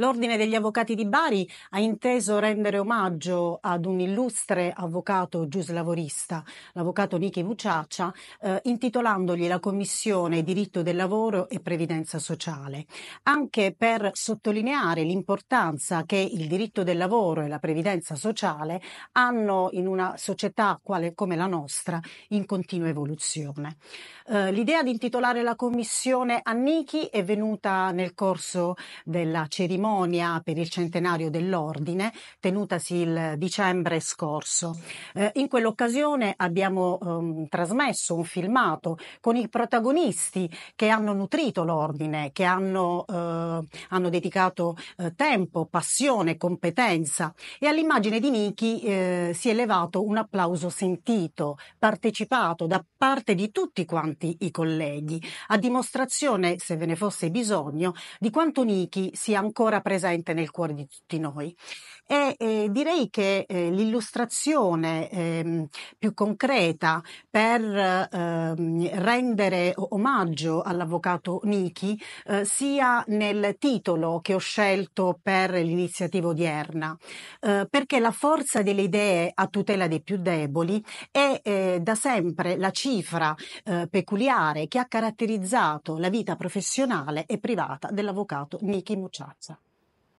L'Ordine degli Avvocati di Bari ha inteso rendere omaggio ad un illustre avvocato giuslavorista, l'avvocato Niki Vuciaccia, eh, intitolandogli la Commissione Diritto del Lavoro e Previdenza Sociale, anche per sottolineare l'importanza che il diritto del lavoro e la previdenza sociale hanno in una società quale, come la nostra in continua evoluzione. Eh, l'idea di intitolare la Commissione a Niki è venuta nel corso della cerimonia cerimonia per il centenario dell'ordine tenutasi il dicembre scorso. Eh, in quell'occasione abbiamo ehm, trasmesso un filmato con i protagonisti che hanno nutrito l'ordine, che hanno, eh, hanno dedicato eh, tempo, passione, competenza e all'immagine di Niki eh, si è levato un applauso sentito, partecipato da parte di tutti quanti i colleghi, a dimostrazione, se ve ne fosse bisogno, di quanto Niki sia ancora presente nel cuore di tutti noi. E eh, direi che eh, l'illustrazione eh, più concreta per ehm, rendere omaggio all'avvocato Nichi eh, sia nel titolo che ho scelto per l'iniziativa odierna, eh, perché la forza delle idee a tutela dei più deboli è eh, da sempre la cifra peculiare che ha caratterizzato la vita professionale e privata dell'avvocato Niki Mucciazza.